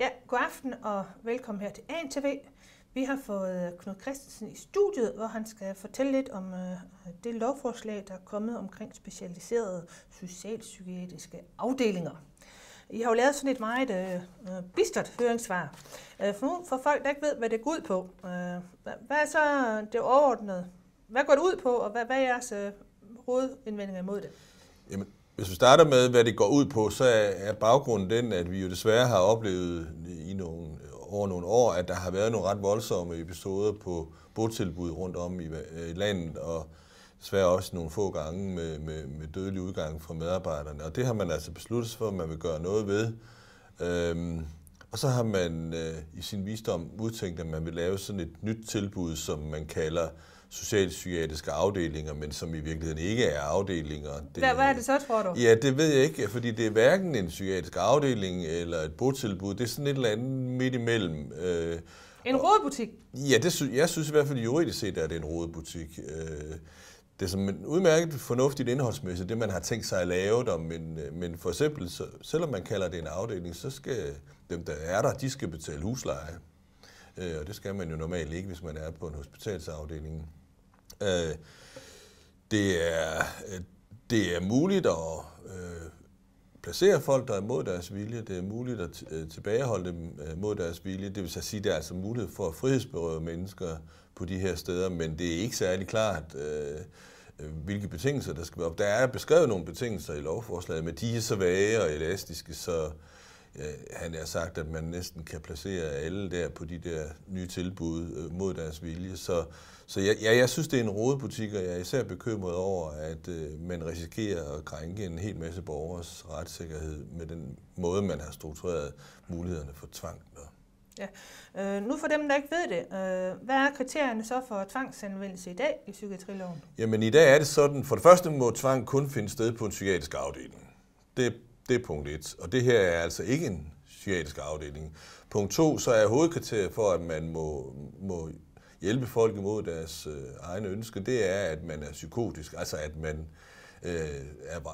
Ja, god aften og velkommen her til ANTV. Vi har fået Knud Christensen i studiet, hvor han skal fortælle lidt om øh, det lovforslag, der er kommet omkring specialiserede socialpsykiatriske afdelinger. I har jo lavet sådan et meget øh, øh bistert høringssvar. Øh, for, nu, for folk, der ikke ved, hvad det går ud på, øh, hvad er så det overordnede? Hvad går det ud på, og hvad, hvad er jeres øh, hovedindvendinger imod det? Jamen, hvis vi starter med, hvad det går ud på, så er baggrunden den, at vi jo desværre har oplevet i nogle, over nogle år, at der har været nogle ret voldsomme episoder på botilbud rundt om i, øh, i landet, og desværre også nogle få gange med, med, med dødelig udgang for medarbejderne. Og det har man altså besluttet sig for, at man vil gøre noget ved. Øhm, og så har man øh, i sin visdom udtænkt, at man vil lave sådan et nyt tilbud, som man kalder socialpsykiatriske afdelinger, men som i virkeligheden ikke er afdelinger. Det, hvad, hvad er det så, tror du? Ja, det ved jeg ikke, fordi det er hverken en psykiatrisk afdeling eller et botilbud. Det er sådan et eller andet midt imellem. Øh, en rådbutik? Ja, det sy- jeg synes i hvert fald juridisk set, at det er en rådbutik. Øh, det er som en udmærket fornuftigt indholdsmæssigt, det man har tænkt sig at lave der, men, øh, men for eksempel, så, selvom man kalder det en afdeling, så skal dem, der er der, de skal betale husleje. Øh, og det skal man jo normalt ikke, hvis man er på en hospitalsafdeling. Øh, det, er, øh, det er muligt at øh, placere folk, der er mod deres vilje. Det er muligt at øh, tilbageholde dem øh, mod deres vilje. Det vil så sige, at der er altså mulighed for at frihedsberøve mennesker på de her steder, men det er ikke særlig klart, øh, hvilke betingelser der skal være Der er beskrevet nogle betingelser i lovforslaget, men de er så vage og elastiske, så, Øh, han har sagt, at man næsten kan placere alle der på de der nye tilbud øh, mod deres vilje. Så, så jeg, ja, jeg synes, det er en rodebutik, og jeg er især bekymret over, at øh, man risikerer at krænke en hel masse borgers retssikkerhed med den måde, man har struktureret mulighederne for tvang. Ja. Øh, nu for dem, der ikke ved det, øh, hvad er kriterierne så for tvangsanvendelse i dag i psykiatriloven? Jamen i dag er det sådan, for det første må tvang kun finde sted på en psykiatrisk afdeling. Det det er punkt et. Og det her er altså ikke en psykiatrisk afdeling. Punkt to, så er hovedkriteriet for, at man må, må hjælpe folk imod deres øh, egne ønsker, det er, at man er psykotisk. Altså at man øh,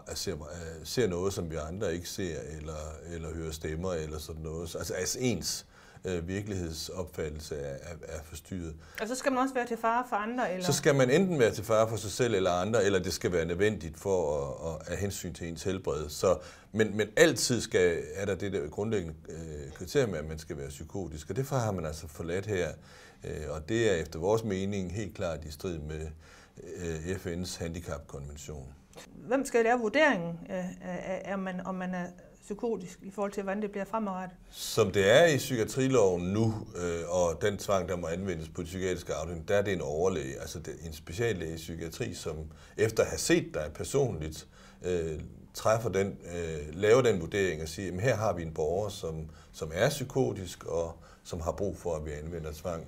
er, ser, øh, ser noget, som vi andre ikke ser, eller, eller hører stemmer, eller sådan noget. Altså, altså ens øh, virkelighedsopfattelse er, er, er forstyrret. Og så skal man også være til fare for andre? Eller? Så skal man enten være til fare for sig selv eller andre, eller det skal være nødvendigt for at, at, have hensyn til ens helbred. Så, men, men altid skal, er der det der grundlæggende øh, kriterium, at man skal være psykotisk, og det har man altså forladt her. Øh, og det er efter vores mening helt klart i strid med øh, FN's handicapkonvention. Hvem skal lave vurderingen øh, af, man, om man er psykotisk i forhold til, hvordan det bliver fremadrettet. Som det er i psykiatriloven nu, øh, og den tvang, der må anvendes på psykiatrisk afdeling, der er det en overlæge, altså det, en speciallæge i psykiatri, som efter at have set dig personligt, øh, træffer den, øh, laver den vurdering og siger, at her har vi en borger, som, som er psykotisk og som har brug for, at vi anvender tvang.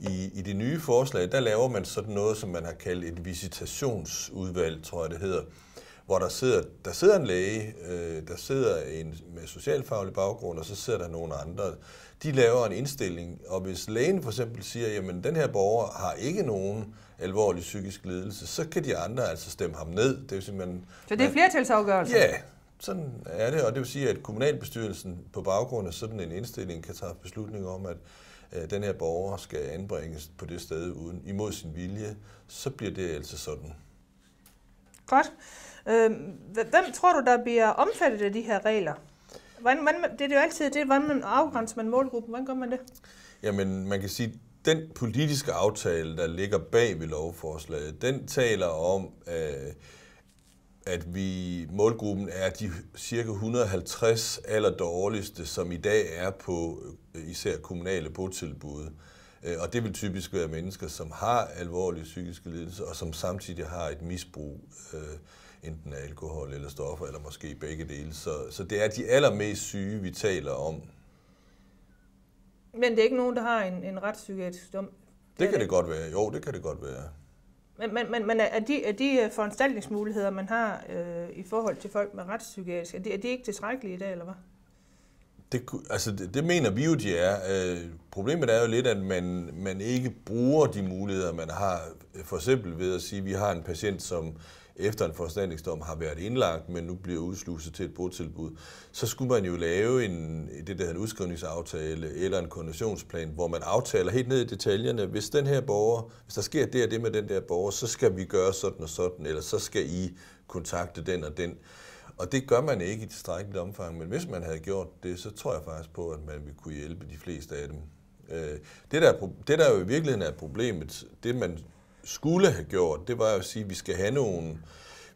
I, I det nye forslag, der laver man sådan noget, som man har kaldt et visitationsudvalg, tror jeg det hedder, hvor der sidder, der sidder en læge, øh, der sidder en med socialfaglig baggrund, og så sidder der nogle andre. De laver en indstilling, og hvis lægen for eksempel siger, jamen den her borger har ikke nogen alvorlig psykisk lidelse, så kan de andre altså stemme ham ned. Det vil sige, man, så det er flertalsafgørelse? Ja, sådan er det, og det vil sige, at kommunalbestyrelsen på baggrund af sådan en indstilling kan tage beslutning om, at øh, den her borger skal anbringes på det sted uden imod sin vilje, så bliver det altså sådan. Godt. Øhm, hvem tror du, der bliver omfattet af de her regler? Hvordan, hvordan, det er jo altid det, hvordan man afgrænser man målgruppen. Hvordan gør man det? Jamen, man kan sige, den politiske aftale, der ligger bag ved lovforslaget, den taler om, øh, at vi målgruppen er de cirka 150 allerdårligste, som i dag er på øh, især kommunale botilbud. Øh, og det vil typisk være mennesker, som har alvorlige psykiske lidelser, og som samtidig har et misbrug. Øh, enten af alkohol eller stoffer, eller måske begge dele. Så, så det er de allermest syge, vi taler om. Men det er ikke nogen, der har en, en retspsykiatrisk dom? Det, det kan det. godt være. Jo, det kan det godt være. Men, men, men, men er, de, er de øh, foranstaltningsmuligheder, man har øh, i forhold til folk med retspsykiatrisk, er de, er de ikke tilstrækkelige i dag, eller hvad? Det, altså det, det mener vi jo, de er. Øh, problemet er jo lidt, at man, man ikke bruger de muligheder, man har. Øh, for eksempel ved at sige, at vi har en patient, som efter en forstandingsdom har været indlagt, men nu bliver udsluset til et botilbud, så skulle man jo lave en, det, der hedder en udskrivningsaftale eller en konditionsplan, hvor man aftaler helt ned i detaljerne, hvis den her borger, hvis der sker det og det med den der borger, så skal vi gøre sådan og sådan, eller så skal I kontakte den og den. Og det gør man ikke i tilstrækkeligt omfang, men hvis man havde gjort det, så tror jeg faktisk på, at man ville kunne hjælpe de fleste af dem. Øh, det der, det der jo i virkeligheden er problemet, det man skulle have gjort, det var at sige, at vi skal have nogle,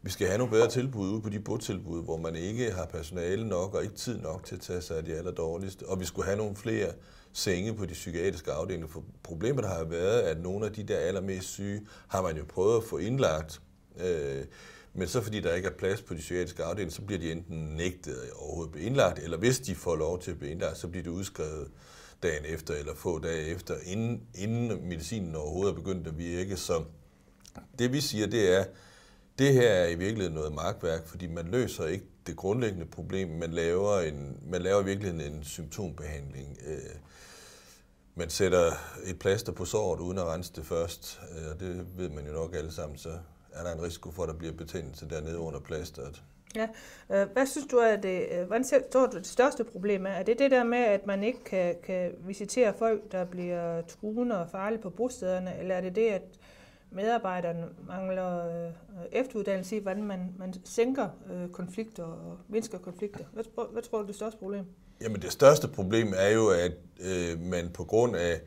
vi skal have nogle bedre tilbud ude på de botilbud, hvor man ikke har personale nok og ikke tid nok til at tage sig af de aller dårligste. Og vi skulle have nogle flere senge på de psykiatriske afdelinger. For problemet har været, at nogle af de der allermest syge, har man jo prøvet at få indlagt. Øh, men så fordi der ikke er plads på de psykiatriske afdelinger, så bliver de enten nægtet at overhovedet blive indlagt, eller hvis de får lov til at blive indlagt, så bliver det udskrevet dagen efter eller få dage efter, inden, inden medicinen overhovedet er begyndt at virke. Så det vi siger, det er, det her er i virkeligheden noget magtværk, fordi man løser ikke det grundlæggende problem, man laver, en, man laver i virkeligheden en symptombehandling. Øh, man sætter et plaster på såret uden at rense det først, øh, og det ved man jo nok alle sammen, så er der en risiko for, at der bliver betændelse dernede under plasteret. Ja. Øh, hvad synes du er det, øh, hvordan tror du det største problem er? Er det det der med, at man ikke kan, kan visitere folk, der bliver truende og farlige på bostederne, eller er det det, at medarbejderne mangler øh, efteruddannelse i, hvordan man, man sænker konflikter og mindsker konflikter? Hvad, hvad tror du er det største problem? Jamen det største problem er jo, at øh, man på grund af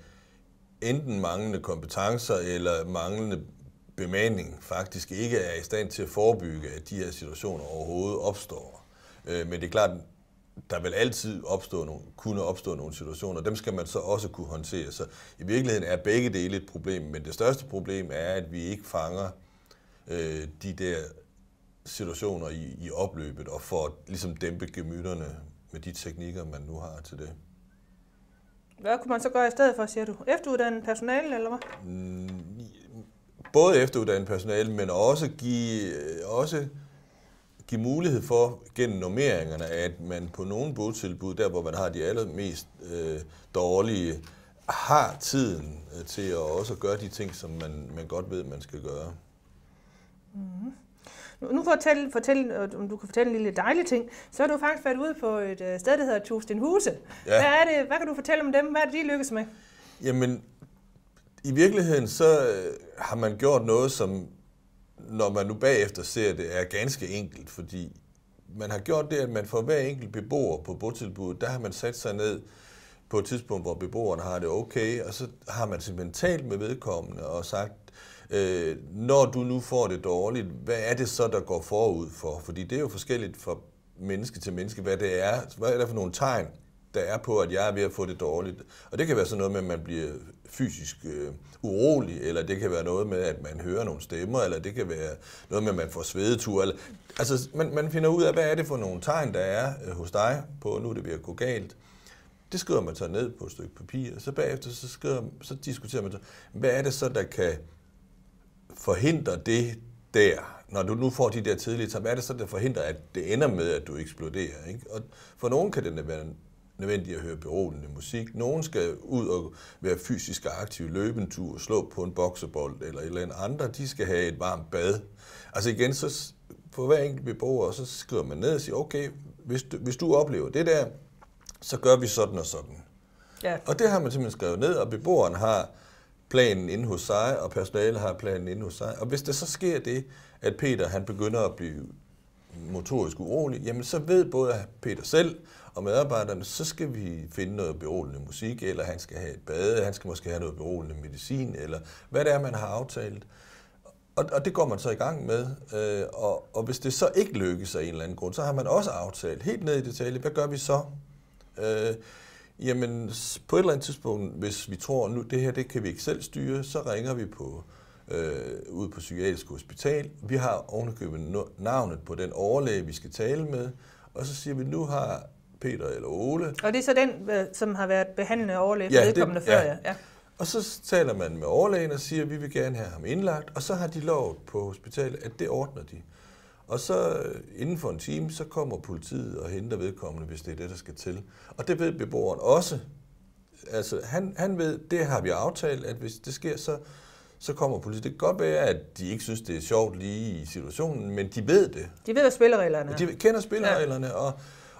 enten manglende kompetencer eller manglende bemanding faktisk ikke er i stand til at forebygge, at de her situationer overhovedet opstår. Øh, men det er klart, der vil altid opstå nogle, kunne opstå nogle situationer, og dem skal man så også kunne håndtere. Så i virkeligheden er begge dele et problem, men det største problem er, at vi ikke fanger øh, de der situationer i, i opløbet og får ligesom dæmpe gemytterne med de teknikker, man nu har til det. Hvad kunne man så gøre i stedet for, siger du? Efteruddannet personale, eller hvad? Mm, både efteruddanne personale, men også give, øh, også give mulighed for gennem normeringerne, at man på nogle botilbud, der hvor man har de allermest øh, dårlige, har tiden øh, til at også gøre de ting, som man, man godt ved, man skal gøre. Mm-hmm. Nu fortæl, fortæl, øh, om du kan fortælle en lille dejlig ting, så har du faktisk været ude på et sted, der hedder Tustin Huse. Ja. Hvad, er det, hvad kan du fortælle om dem? Hvad er det, de lykkes med? Jamen, i virkeligheden så øh, har man gjort noget, som når man nu bagefter ser det, er ganske enkelt, fordi man har gjort det, at man for hver enkelt beboer på botilbuddet, der har man sat sig ned på et tidspunkt, hvor beboeren har det okay, og så har man simpelthen talt med vedkommende og sagt, øh, når du nu får det dårligt, hvad er det så, der går forud for? Fordi det er jo forskelligt fra menneske til menneske, hvad det er, hvad er der for nogle tegn, der er på, at jeg er ved at få det dårligt. Og det kan være sådan noget med, at man bliver fysisk øh, urolig, eller det kan være noget med, at man hører nogle stemmer, eller det kan være noget med, at man får svedetur. Eller, altså, man, man finder ud af, hvad er det for nogle tegn, der er øh, hos dig på, nu det bliver gå galt. Det skriver man så ned på et stykke papir, og så bagefter så, skriver, så diskuterer man så, hvad er det så, der kan forhindre det der, når du nu får de der tidlige tab, hvad er det så, der forhindrer, at det ender med, at du eksploderer? Ikke? Og for nogen kan det være nødvendigt at høre beroligende musik. Nogen skal ud og være fysisk aktive, løbe en tur, slå på en boksebold eller et eller andet. Andre, de skal have et varmt bad. Altså igen, så på hver enkelt beboer, så skriver man ned og siger, okay, hvis du, hvis du oplever det der, så gør vi sådan og sådan. Ja. Og det har man simpelthen skrevet ned, og beboeren har planen inde hos sig, og personalet har planen inde hos sig. Og hvis der så sker det, at Peter han begynder at blive motorisk urolig, jamen så ved både Peter selv og medarbejderne, så skal vi finde noget beroligende musik, eller han skal have et bade, han skal måske have noget beroligende medicin, eller hvad det er, man har aftalt. Og, og det går man så i gang med, øh, og, og hvis det så ikke lykkes af en eller anden grund, så har man også aftalt helt ned i detalje, hvad gør vi så? Øh, jamen, på et eller andet tidspunkt, hvis vi tror, nu det her det kan vi ikke selv styre, så ringer vi på øh, ude på Psykiatrisk Hospital. Vi har ovenikøbet navnet på den overlæge, vi skal tale med, og så siger vi, nu har Peter eller Ole. Og det er så den, øh, som har været behandlende overlæge for ja, vedkommende det, før, ja. ja. Og så taler man med overlægen og siger, at vi vil gerne have ham indlagt, og så har de lovet på hospitalet, at det ordner de. Og så øh, inden for en time, så kommer politiet og henter vedkommende, hvis det er det, der skal til. Og det ved beboeren også. Altså, han, han ved, det har vi aftalt, at hvis det sker, så, så kommer politiet. Det kan godt være, at de ikke synes, det er sjovt lige i situationen, men de ved det. De ved, hvad spillereglerne er. De kender spillereglerne, ja. og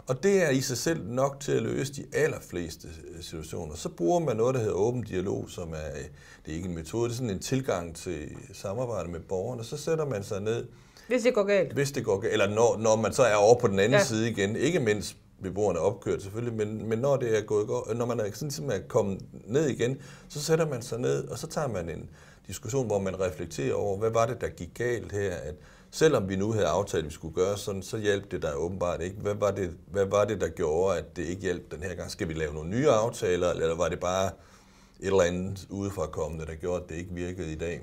og det er i sig selv nok til at løse de allerfleste øh, situationer. Så bruger man noget, der hedder åben dialog, som er, øh, det er ikke en metode, det er sådan en tilgang til samarbejde med borgerne. Så sætter man sig ned. Hvis det går galt. Hvis det går galt, eller når, når man så er over på den anden ja. side igen. Ikke mens beboerne er opkørt selvfølgelig, men, men når, det er gået, når man er, sådan, ligesom er kommet ned igen, så sætter man sig ned, og så tager man en diskussion, hvor man reflekterer over, hvad var det, der gik galt her? At, Selvom vi nu havde aftalt, at vi skulle gøre sådan, så hjalp det der åbenbart ikke. Hvad var, det, hvad var det, der gjorde, at det ikke hjalp den her gang? Skal vi lave nogle nye aftaler, eller var det bare et eller andet udefrakommende, der gjorde, at det ikke virkede i dag?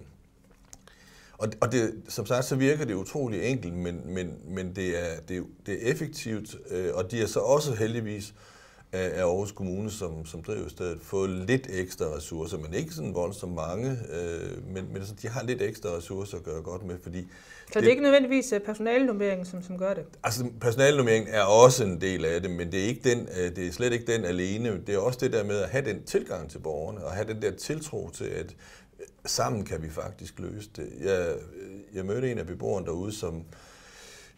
Og, og det, som sagt, så virker det utrolig enkelt, men, men, men det, er, det, er, det er effektivt, øh, og de er så også heldigvis øh, af, Aarhus Kommune, som, som driver stedet, fået lidt ekstra ressourcer, men ikke sådan voldsomt mange, øh, men, men så altså, de har lidt ekstra ressourcer at gøre godt med, fordi så det, det er ikke nødvendigvis øh, personalnummeringen, som, som gør det? Altså, personalnummeringen er også en del af det, men det er, ikke den, øh, det er slet ikke den alene. Det er også det der med at have den tilgang til borgerne, og have den der tiltro til, at øh, sammen kan vi faktisk løse det. Jeg, jeg mødte en af beboerne derude, som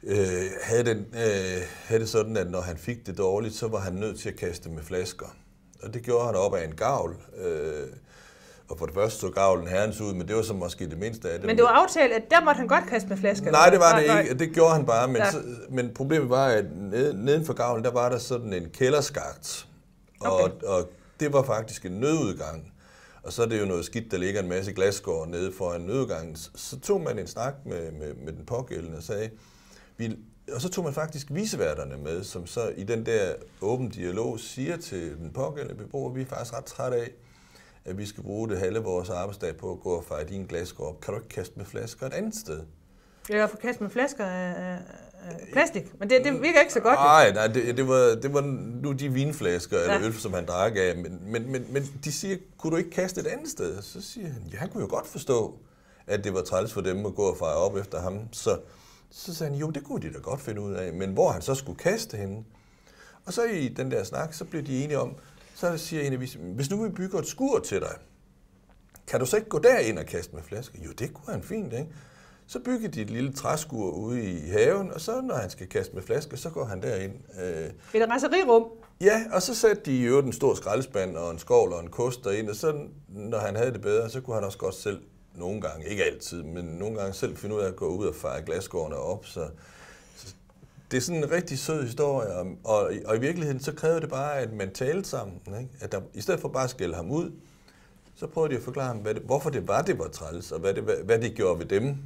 øh, havde, den, øh, havde det sådan, at når han fik det dårligt, så var han nødt til at kaste med flasker. Og det gjorde han op af en gavl. Øh, og for det første så gavlen herrens ud, men det var så måske det mindste af det. Men det var aftalt, at der måtte han godt kaste med flasker? Nej, det var det ikke. Det gjorde han bare. Men, så, men problemet var, at neden for gavlen, der var der sådan en kælderskagt. Og, okay. og det var faktisk en nødudgang. Og så er det jo noget skidt, der ligger en masse glasgård nede foran nødudgangen. Så tog man en snak med, med, med den pågældende og sagde, vi, og så tog man faktisk viseværterne med, som så i den der åben dialog siger til den pågældende beboer, vi er faktisk ret trætte af, at vi skal bruge det halve vores arbejdsdag på at gå og fejre din glasker op. Kan du ikke kaste med flasker et andet sted? Jeg får kastet med flasker af, plastik, men det, det virker ikke så godt. Nej, nej, det, det, var, det var nu de vinflasker ja. eller øl, som han drak af, men, men, men, men de siger, kunne du ikke kaste et andet sted? Så siger han, ja, han kunne jo godt forstå, at det var træls for dem at gå og fejre op efter ham. Så, så sagde han, jo, det kunne de da godt finde ud af, men hvor han så skulle kaste hende. Og så i den der snak, så blev de enige om, så siger en af hvis, hvis nu vi bygger et skur til dig, kan du så ikke gå derind og kaste med flaske? Jo, det kunne han fint, ikke? Så bygger de et lille træskur ude i haven, og så når han skal kaste med flaske, så går han derind. Øh. Et renserirum? Ja, og så satte de i øvrigt en stor skraldespand og en skovl og en kost derind, og så når han havde det bedre, så kunne han også godt selv nogle gange, ikke altid, men nogle gange selv finde ud af at gå ud og fejre glasgårdene op, så det er sådan en rigtig sød historie, og, og, og i virkeligheden så kræver det bare, at man talte sammen. Ikke? At der, I stedet for bare at skælde ham ud, så prøvede de at forklare ham, hvad det, hvorfor det var, det var træls, og hvad det, hvad, hvad det gjorde ved dem,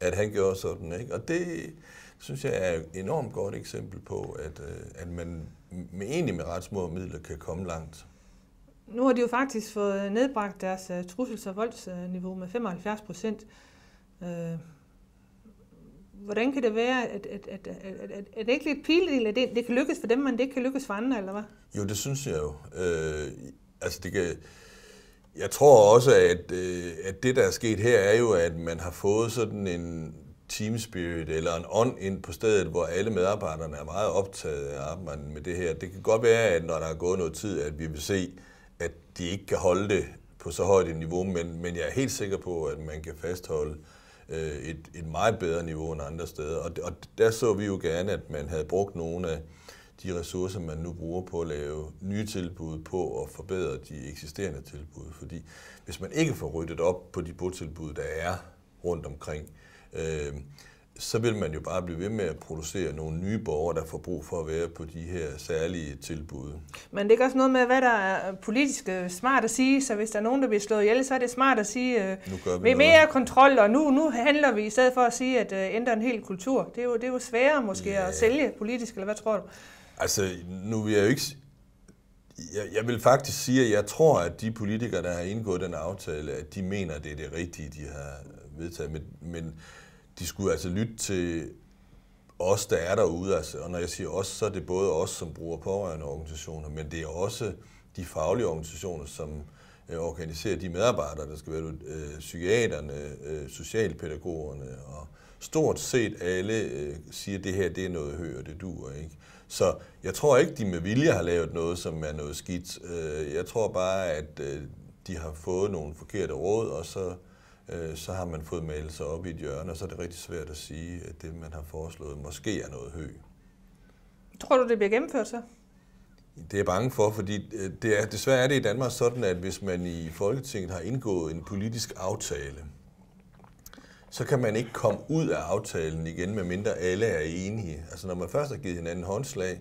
at han gjorde sådan. Ikke? Og det synes jeg er et enormt godt eksempel på, at, øh, at man med, egentlig med ret små midler kan komme langt. Nu har de jo faktisk fået nedbragt deres øh, trussels- og voldsniveau med 75 procent. Øh, hvordan kan det være, at, at, at, at, at, at det ikke lidt pildigt, at det, det kan lykkes for dem, men det ikke kan lykkes for andre, eller hvad? Jo, det synes jeg jo. Øh, altså det kan, jeg tror også, at, øh, at det, der er sket her, er jo, at man har fået sådan en team spirit eller en ånd ind på stedet, hvor alle medarbejderne er meget optaget af arbejdet med det her. Det kan godt være, at når der er gået noget tid, at vi vil se, at de ikke kan holde det på så højt et niveau, men, men jeg er helt sikker på, at man kan fastholde øh, øh, et, et meget bedre niveau end andre steder. Og, og der så vi jo gerne, at man havde brugt nogle af de ressourcer, man nu bruger på at lave nye tilbud på og forbedre de eksisterende tilbud. Fordi hvis man ikke får ryddet op på de botilbud, der er rundt omkring, øh, så vil man jo bare blive ved med at producere nogle nye borgere, der får brug for at være på de her særlige tilbud. Men det er også noget med, hvad der er politisk øh, smart at sige, så hvis der er nogen, der bliver slået ihjel, så er det smart at sige, øh, nu gør vi med noget. mere kontrol, og nu, nu handler vi, i stedet for at sige, at øh, ændre en hel kultur. Det er jo, det er jo sværere måske ja. at sælge politisk, eller hvad tror du? Altså, nu vil jeg jo ikke... Jeg, jeg vil faktisk sige, at jeg tror, at de politikere, der har indgået den aftale, at de mener, at det er det rigtige, de har vedtaget. Men, men de skulle altså lytte til os, der er derude. Altså, og når jeg siger os, så er det både os, som bruger pårørende organisationer, men det er også de faglige organisationer, som øh, organiserer de medarbejdere, der skal være øh, psykiaterne, øh, socialpædagogerne og stort set alle øh, siger, at det her det er noget hø, og det duer ikke. Så jeg tror ikke, de med vilje har lavet noget, som er noget skidt. Øh, jeg tror bare, at øh, de har fået nogle forkerte råd, og så Øh, så har man fået malet sig op i et hjørne, og så er det rigtig svært at sige, at det, man har foreslået, måske er noget højt. Tror du, det bliver gennemført så? Det er jeg bange for, fordi øh, det er, desværre er det i Danmark sådan, at hvis man i Folketinget har indgået en politisk aftale, så kan man ikke komme ud af aftalen igen, medmindre alle er enige. Altså når man først har givet hinanden håndslag,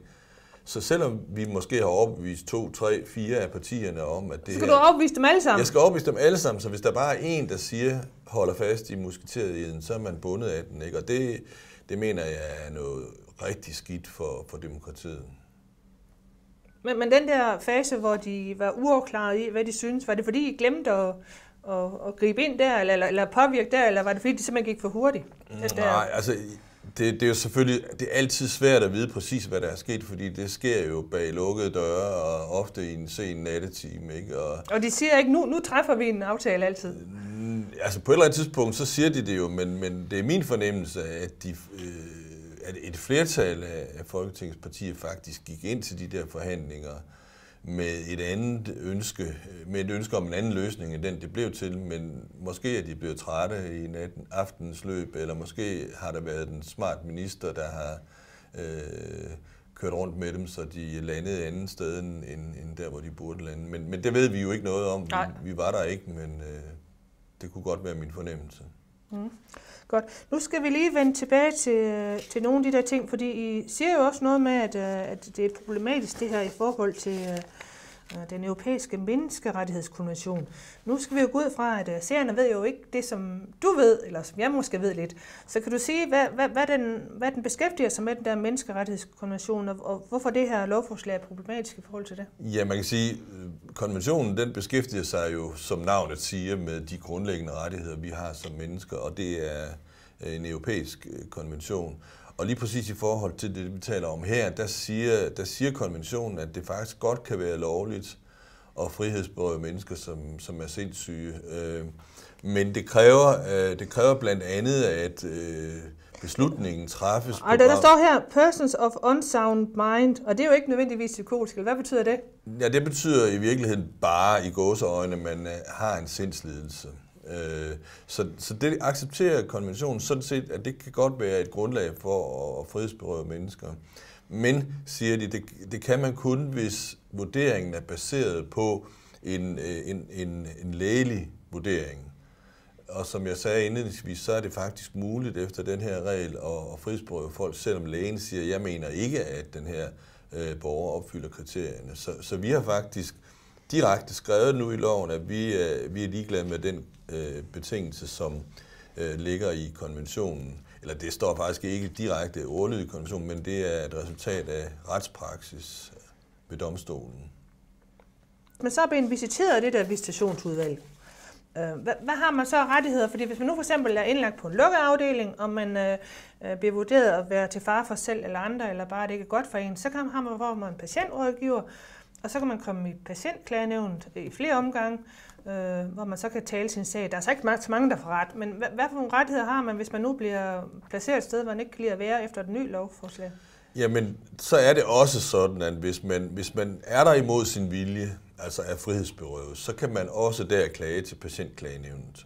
så selvom vi måske har opvist to, tre, fire af partierne om, at det Så skal her, du opvise dem alle sammen? Jeg skal opvise dem alle sammen, så hvis der bare er en, der siger, holder fast i musketeriet, så er man bundet af den. Ikke? Og det, det mener jeg er noget rigtig skidt for, for demokratiet. Men, men den der fase, hvor de var uafklaret i, hvad de synes, var det fordi, I glemte at, at, at gribe ind der, eller, eller påvirke der, eller var det fordi, de simpelthen gik for hurtigt? Mm, altså, nej, altså det, det er jo selvfølgelig det er altid svært at vide præcis, hvad der er sket, fordi det sker jo bag lukkede døre og ofte i en sen nattetime. Ikke? Og, og de siger ikke, nu, nu træffer vi en aftale altid? Mm, altså på et eller andet tidspunkt, så siger de det jo, men, men det er min fornemmelse, at, de, øh, at et flertal af Folketingets partier faktisk gik ind til de der forhandlinger med et andet ønske, med et ønske om en anden løsning end den, det blev til, men måske er de blevet trætte i natten, aftenens løb, eller måske har der været en smart minister, der har øh, kørt rundt med dem, så de landede andet sted end, end der, hvor de burde lande. Men, men det ved vi jo ikke noget om. Vi, vi var der ikke, men øh, det kunne godt være min fornemmelse. Mm. Godt. Nu skal vi lige vende tilbage til, til nogle af de der ting, fordi I siger jo også noget med, at, øh, at det er problematisk det her i forhold til, øh, Øh, den europæiske menneskerettighedskonvention. Nu skal vi jo gå ud fra, at øh, seerne ved jo ikke det, som du ved, eller som jeg måske ved lidt. Så kan du sige, hvad, hvad, hvad, den, hvad den beskæftiger sig med, den der menneskerettighedskonvention, og, og hvorfor det her lovforslag er problematisk i forhold til det? Ja, man kan sige, øh, konventionen den beskæftiger sig jo, som navnet siger, med de grundlæggende rettigheder, vi har som mennesker, og det er en europæisk konvention. Og lige præcis i forhold til det, vi taler om her, der siger, der siger konventionen, at det faktisk godt kan være lovligt at frihedsberøve mennesker, som, som er sindssyge. Øh, men det kræver, øh, det kræver blandt andet, at øh, beslutningen træffes på... Altså, der, der står her, persons of unsound mind, og det er jo ikke nødvendigvis psykotisk. Hvad betyder det? Ja, det betyder i virkeligheden bare i gåseøjne, at man øh, har en sindslidelse. Øh, så, så det accepterer konventionen sådan set, at det kan godt være et grundlag for at frihedsberøve mennesker. Men, siger de, det, kan man kun, hvis vurderingen er baseret på en, øh, en, en, en lægelig vurdering. Og som jeg sagde indledningsvis, så er det faktisk muligt efter den her regel at, at frihedsberøve folk, selvom lægen siger, jeg mener ikke, at den her øh, borger opfylder kriterierne. Så, så vi har faktisk øh, direkte skrevet nu i loven, at vi, øh, vi er ligeglade med den øh, betingelse, som øh, ligger i konventionen. Eller det står faktisk ikke direkte ordlyd i konventionen, men det er et resultat af retspraksis ved domstolen. Men så er en visiteret af det der visitationsudvalg. Øh, hvad, hvad har man så rettigheder? Fordi hvis man nu for eksempel er indlagt på en lukket afdeling, og man øh, øh bliver vurderet at være til fare for sig selv eller andre, eller bare det ikke er godt for en, så kan man, have man, hvor man patientrådgiver, og så kan man komme i patientklagenævnet øh, i flere omgange, øh, hvor man så kan tale sin sag. Der er så ikke så mange, der får ret, men hvad, hvad for nogle rettigheder har man, hvis man nu bliver placeret et sted, hvor man ikke kan lide at være efter et nye lovforslag? Jamen, så er det også sådan, at hvis man, hvis man er der imod sin vilje, altså er frihedsberøvet, så kan man også der klage til patientklagenævnet.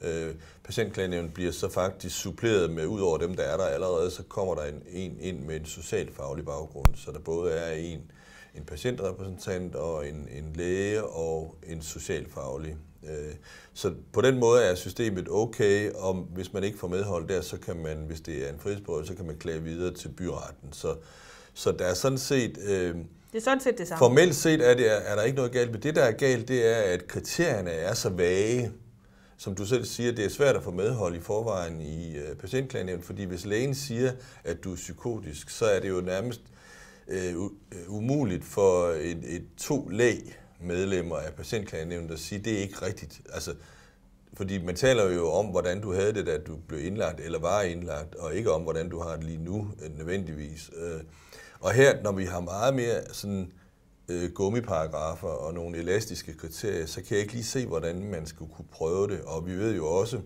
Øh, patientklagenævnet bliver så faktisk suppleret med, ud over dem, der er der allerede, så kommer der en, en ind med en socialfaglig baggrund, så der både er en, øh, en patientrepræsentant og en, en læge og en socialfaglig. Øh, så på den måde er systemet okay, og hvis man ikke får medhold der, så kan man, hvis det er en frihedsbrød, så kan man klage videre til byretten. Så, så der er sådan set... Øh, det er sådan set det samme. Formelt set er, det, er der ikke noget galt, men det, der er galt, det er, at kriterierne er så vage. Som du selv siger, det er svært at få medhold i forvejen i øh, patientklagenævnet, fordi hvis lægen siger, at du er psykotisk, så er det jo nærmest Øh, øh, umuligt for et, et to læg medlemmer af patientklagenævnet at sige, at det er ikke rigtigt. Altså, fordi man taler jo om, hvordan du havde det, da du blev indlagt eller var indlagt, og ikke om, hvordan du har det lige nu øh, nødvendigvis. Øh, og her, når vi har meget mere sådan gummiparagrafer og nogle elastiske kriterier, så kan jeg ikke lige se, hvordan man skulle kunne prøve det. Og vi ved jo også,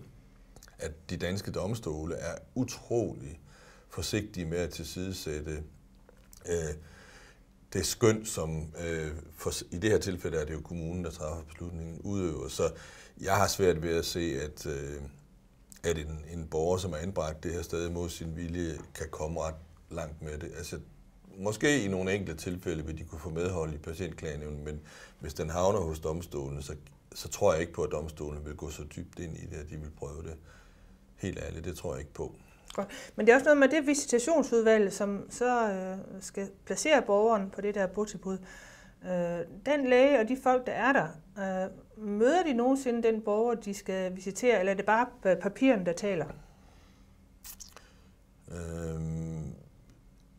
at de danske domstole er utrolig forsigtige med at tilsidesætte øh, det skøn, som øh, for, i det her tilfælde er det jo kommunen, der træffer beslutningen, udøver. Så jeg har svært ved at se, at, øh, at en, en borger, som er anbragt det her sted mod sin vilje, kan komme ret langt med det. Altså, måske i nogle enkelte tilfælde vil de kunne få medhold i patientklagen, men hvis den havner hos domstolene, så, så tror jeg ikke på, at domstolene vil gå så dybt ind i det, at de vil prøve det. Helt ærligt, det tror jeg ikke på. Godt. Men det er også noget med det visitationsudvalg, som så øh, skal placere borgeren på det der botilbud. Øh, den læge og de folk, der er der, øh, møder de nogensinde den borger, de skal visitere, eller er det bare papiren, der taler? Øh,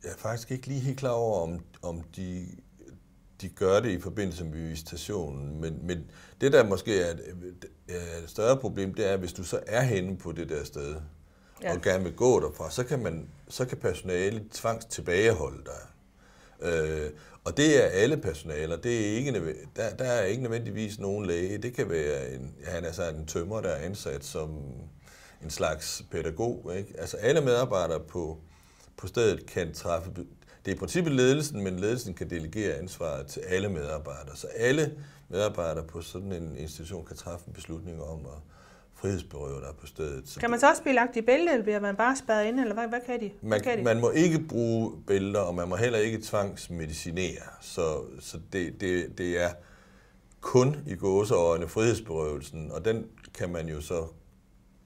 jeg er faktisk ikke lige helt klar over, om, om de, de gør det i forbindelse med visitationen, men, men det, der måske er et, er et større problem, det er, hvis du så er henne på det der sted, ja. og gerne vil gå derfra, så kan, man, så kan personalet tvangs tilbageholde dig. Øh, og det er alle personaler. Det er ikke, der, der er ikke nødvendigvis nogen læge. Det kan være en, han er en tømmer, der er ansat som en slags pædagog. Ikke? Altså alle medarbejdere på, på stedet kan træffe... Det er i princippet ledelsen, men ledelsen kan delegere ansvaret til alle medarbejdere. Så alle medarbejdere på sådan en institution kan træffe en beslutning om at frihedsberøvet er på stedet. Så kan man så også blive lagt i bælte, eller bliver man bare spadet ind, eller hvad, hvad, kan, de? Man, hvad man, kan de? Man må ikke bruge bælter, og man må heller ikke tvangsmedicinere. Så, så det, det, det er kun i gåseøjne frihedsberøvelsen, og den kan man jo så,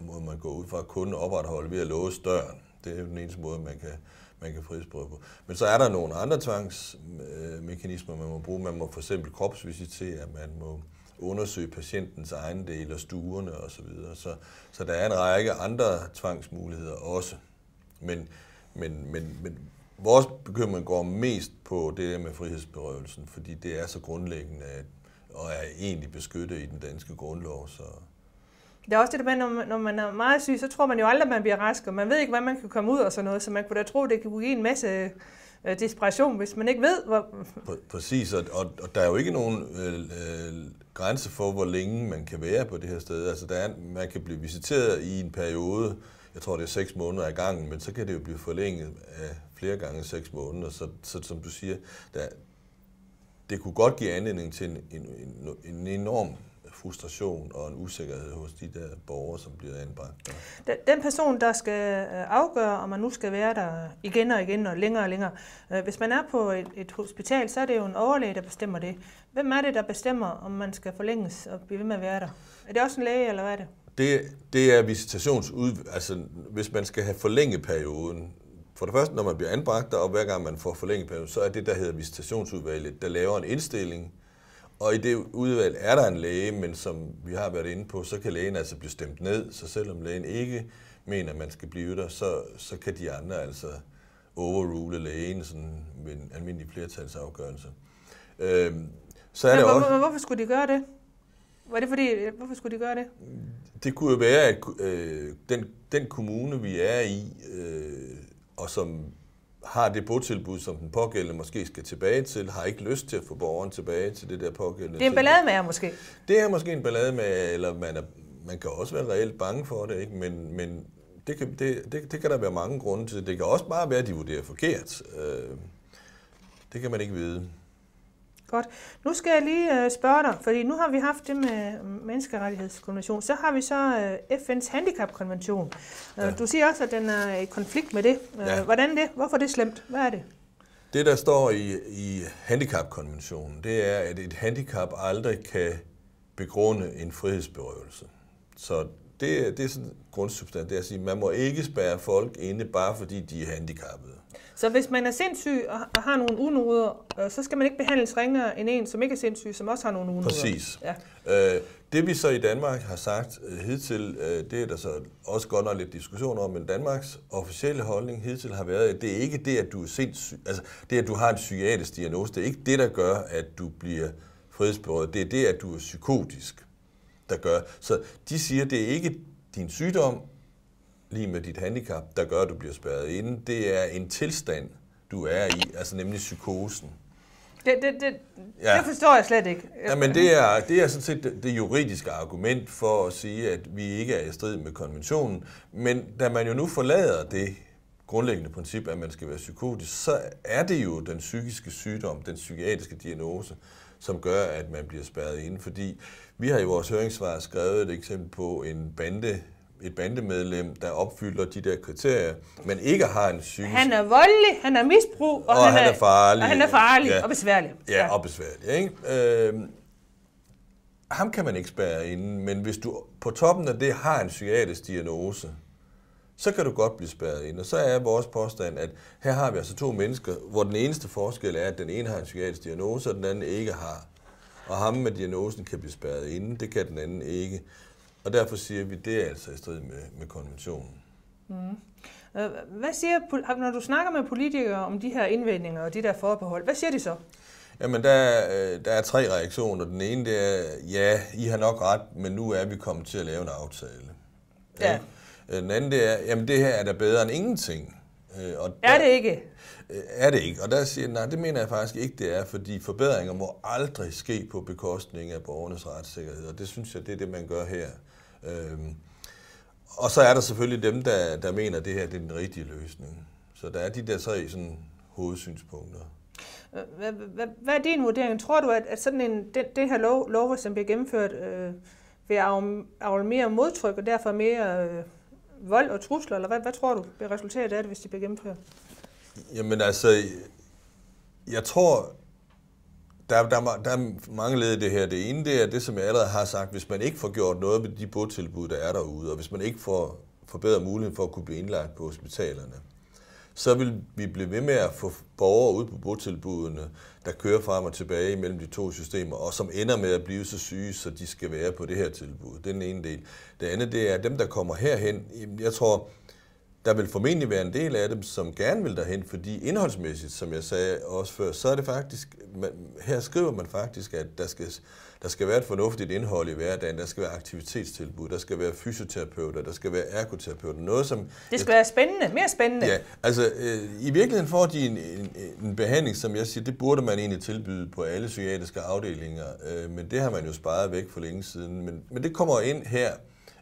må man gå ud fra, kun opretholde ved at låse døren. Det er jo den eneste måde, man kan, man kan frihedsberøve på. Men så er der nogle andre tvangsmekanismer, man må bruge. Man må for eksempel kropsvisitere, man må undersøge patientens egen del og stuerne osv. Så, så, så der er en række andre tvangsmuligheder også. Men, men, men, men vores bekymring går mest på det der med frihedsberøvelsen, fordi det er så grundlæggende at, og er egentlig beskyttet i den danske grundlov. Så, der er også det der med, når man, når man er meget syg, så tror man jo aldrig, at man bliver rask, og man ved ikke, hvad man kan komme ud og sådan noget, så man kunne da tro, at det kunne give en masse øh, desperation, hvis man ikke ved, hvor... Præcis, og, og, og der er jo ikke nogen øh, øh grænse for, hvor længe man kan være på det her sted. Altså, der er, man kan blive visiteret i en periode, jeg tror, det er seks måneder ad gangen, men så kan det jo blive forlænget af flere gange seks måneder. Så, så som du siger, der, det kunne godt give anledning til en, en, en, en enorm frustration og en usikkerhed hos de der borgere, som bliver anbragt? Den person, der skal øh, afgøre, om man nu skal være der igen og igen og længere og længere, øh, hvis man er på et, hospital, så er det jo en overlæge, der bestemmer det. Hvem er det, der bestemmer, om man skal forlænges og blive ved med at være der? Er det også en læge, eller hvad er det? Det, det er visitationsud... Altså, hvis man skal have forlænget perioden, for det første, når man bliver anbragt og hver gang man får forlænget perioden, så er det, der hedder visitationsudvalget, der laver en indstilling, og i det udvalg er der en læge, men som vi har været inde på, så kan lægen altså blive stemt ned. Så selvom lægen ikke mener, at man skal blive der, så, så kan de andre altså overrule lægen sådan ved en almindelig flertalsafgørelse. Øhm, så er men, det også... Hvor, hvorfor skulle de gøre det? Var det fordi, hvorfor skulle de gøre det? Det kunne jo være, at øh, den, den kommune, vi er i, øh, og som har det botilbud, som den pågældende måske skal tilbage til, har ikke lyst til at få borgeren tilbage til det der pågældende. Det er en ballade med jer måske? Det er måske en ballade med, eller man, er, man kan også være reelt bange for det, ikke? men, men det, kan, det, det, det kan der være mange grunde til. Det kan også bare være, at de vurderer forkert. Øh, det kan man ikke vide. Godt. Nu skal jeg lige øh, spørge dig, fordi nu har vi haft det med øh, menneskerettighedskonvention, så har vi så øh, FN's handicapkonvention. Øh, ja. Du siger også, at den er i konflikt med det. Øh, ja. Hvordan det? Hvorfor er det slemt? Hvad er det? Det, der står i, i handicapkonventionen, det er, at et handicap aldrig kan begrunde en frihedsberøvelse. Så det, det er sådan grundsubstans, det er at sige, man må ikke spærre folk inde, bare fordi de er handicappede. Så hvis man er sindssyg og har nogle unoder, øh, så skal man ikke behandles ringere end en, som ikke er sindssyg, som også har nogle unoder. Præcis. Ja. Øh, det vi så i Danmark har sagt øh, hidtil, øh, det er der så også godt nok lidt diskussion om, men Danmarks officielle holdning hidtil har været, at det er ikke det, at du er sindssyg, altså det, at du har en psykiatrisk diagnose, det er ikke det, der gør, at du bliver frihedsberøvet. Det er det, at du er psykotisk der gør. Så de siger, det er ikke din sygdom lige med dit handicap, der gør, at du bliver spærret inde. Det er en tilstand, du er i, altså nemlig psykosen. Det, det, det, ja. det forstår jeg slet ikke. Ja, men det er, det er sådan set det, det juridiske argument for at sige, at vi ikke er i strid med konventionen. Men da man jo nu forlader det grundlæggende princip, at man skal være psykotisk, så er det jo den psykiske sygdom, den psykiatriske diagnose, som gør, at man bliver spærret inde. Fordi vi har i vores høringssvar skrevet et eksempel på en bande, et bandemedlem, der opfylder de der kriterier, men ikke har en psykisk... Han er voldelig, han er misbrug, og, og han, han er, er farlig. Og han er farlig ja. og besværlig. Ja, ja. og besværlig. Ikke? Øhm, ham kan man ikke spærre inden, men hvis du på toppen af det har en psykiatrisk diagnose, så kan du godt blive spærret ind. Og så er vores påstand, at her har vi altså to mennesker, hvor den eneste forskel er, at den ene har en psykiatrisk diagnose, og den anden ikke har. Og ham med diagnosen kan blive spærret inde, det kan den anden ikke. Og derfor siger vi, at det er altså i strid med, med konventionen. Mm. Øh, hvad siger, når du snakker med politikere om de her indvendinger og de der forbehold, hvad siger de så? Jamen, der, øh, der er tre reaktioner. Den ene det er, ja, I har nok ret, men nu er vi kommet til at lave en aftale. Ja. ja. Øh, den anden det er, jamen det her er da bedre end ingenting. Øh, og der, er det ikke? Øh, er det ikke. Og der siger nej, det mener jeg faktisk ikke, det er, fordi forbedringer må aldrig ske på bekostning af borgernes retssikkerhed, og det synes jeg, det er det, man gør her. Øh, og så er der selvfølgelig dem, der, der mener, at det her det er den rigtige løsning. Så der er de der tre sådan, hovedsynspunkter. Hvad, hvad, hvad er din vurdering? Tror du, at, sådan en, det, den her lov, lov, som bliver gennemført, øh, vil avle mere modtryk og derfor mere øh, vold og trusler, eller hvad, hvad tror du vil resultatet af det, hvis de bliver gennemført? Jamen altså, jeg tror, der, der, der er mange led i det her. Det ene det er det, som jeg allerede har sagt. Hvis man ikke får gjort noget med de botilbud, der er derude, og hvis man ikke får forbedret muligheden for at kunne blive indlagt på hospitalerne, så vil vi blive ved med at få borgere ud på botilbudene, der kører frem og tilbage mellem de to systemer, og som ender med at blive så syge, så de skal være på det her tilbud. Det er den ene del. Det andet, det er, at dem, der kommer herhen, jeg tror, der vil formentlig være en del af dem, som gerne vil derhen, fordi indholdsmæssigt, som jeg sagde også før, så er det faktisk, her skriver man faktisk, at der skal der skal være et fornuftigt indhold i hverdagen, der skal være aktivitetstilbud, der skal være fysioterapeuter, der skal være ergoterapeuter, noget som... Det skal jeg, være spændende, mere spændende. Ja, altså øh, i virkeligheden får de en, en, en behandling, som jeg siger, det burde man egentlig tilbyde på alle psykiatriske afdelinger, øh, men det har man jo sparet væk for længe siden, men, men det kommer ind her.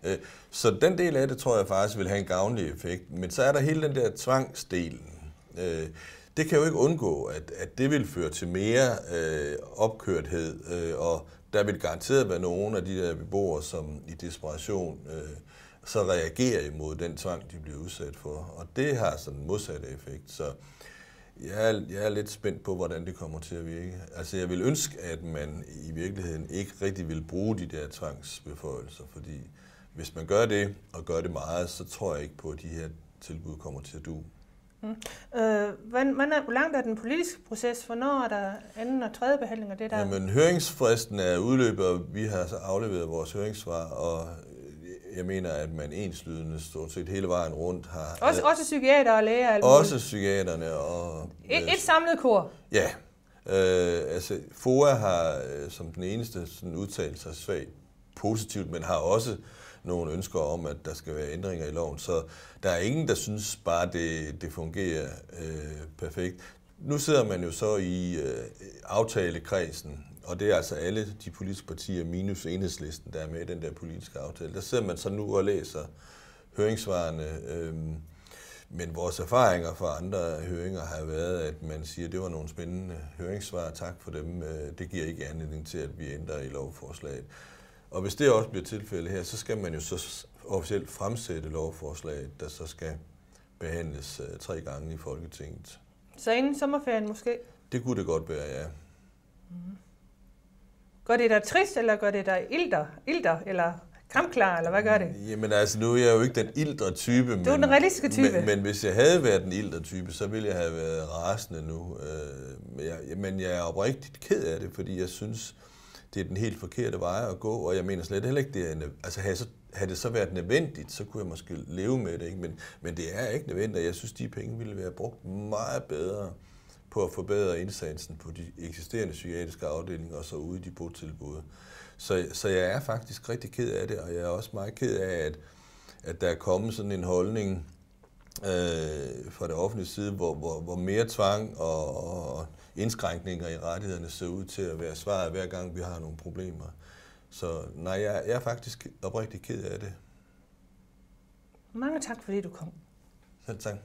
Øh, så den del af det, tror jeg faktisk, vil have en gavnlig effekt, men så er der hele den der tvangsdelen. Øh, det kan jo ikke undgå, at, at det vil føre til mere øh, opkørthed øh, og der vil garanteret være nogle af de der beboere, som i desperation øh, så reagerer imod den tvang, de bliver udsat for. Og det har sådan en modsatte effekt. Så jeg er, jeg er lidt spændt på, hvordan det kommer til at virke. Altså jeg vil ønske, at man i virkeligheden ikke rigtig vil bruge de der tvangsbeføjelser, fordi hvis man gør det, og gør det meget, så tror jeg ikke på, at de her tilbud kommer til at du. Mm. Øh, hvordan, hvor langt er den politiske proces? Hvornår er der anden og tredje behandling af det der? Jamen, høringsfristen er udløbet, og vi har så afleveret vores høringssvar, og jeg mener, at man enslydende stort set hele vejen rundt har... Også, også psykiater og læger? Alvorligt. Også psykiaterne og... Et, et samlet kor? Ja. Øh, altså, FOA har øh, som den eneste sådan, udtalt sig svagt positivt, men har også nogle ønsker om, at der skal være ændringer i loven. Så der er ingen, der synes bare, det, det fungerer øh, perfekt. Nu sidder man jo så i øh, aftalekredsen, og det er altså alle de politiske partier minus enhedslisten, der er med i den der politiske aftale. Der sidder man så nu og læser høringssvarene. Øh, men vores erfaringer fra andre høringer har været, at man siger, at det var nogle spændende høringssvar, tak for dem. Øh, det giver ikke anledning til, at vi ændrer i lovforslaget. Og hvis det også bliver tilfældet her, så skal man jo så officielt fremsætte lovforslaget, der så skal behandles øh, tre gange i Folketinget. Så inden sommerferien måske? Det kunne det godt være, ja. Mm. Gør det der trist, eller gør det der ilter, ilter eller kampklar, eller hvad gør det? Jamen altså, nu er jeg jo ikke den ildre type. Du er men, den realistiske type. Men, men hvis jeg havde været den ildre type, så ville jeg have været rasende nu. Øh, men, jeg, men jeg er oprigtigt ked af det, fordi jeg synes, øh, det er den helt forkerte vej at gå, og jeg mener slet heller ikke, det er altså havde, så, havde det så været nødvendigt, så kunne jeg måske leve med det, ikke? Men, men det er ikke nødvendigt, og jeg synes, de penge ville være brugt meget bedre på at forbedre indsatsen på de eksisterende psykiatriske afdelinger og så ude i de botilbud. Så, så jeg er faktisk rigtig ked af det, og jeg er også meget ked af, at, at der er kommet sådan en holdning, øh, fra det offentlige side, hvor, hvor, hvor mere tvang og, og indskrænkninger i rettighederne ser ud til at være svaret hver gang vi har nogle problemer. Så nej, jeg, jeg er faktisk oprigtig ked af det. Mange tak, fordi du kom. Selv tak.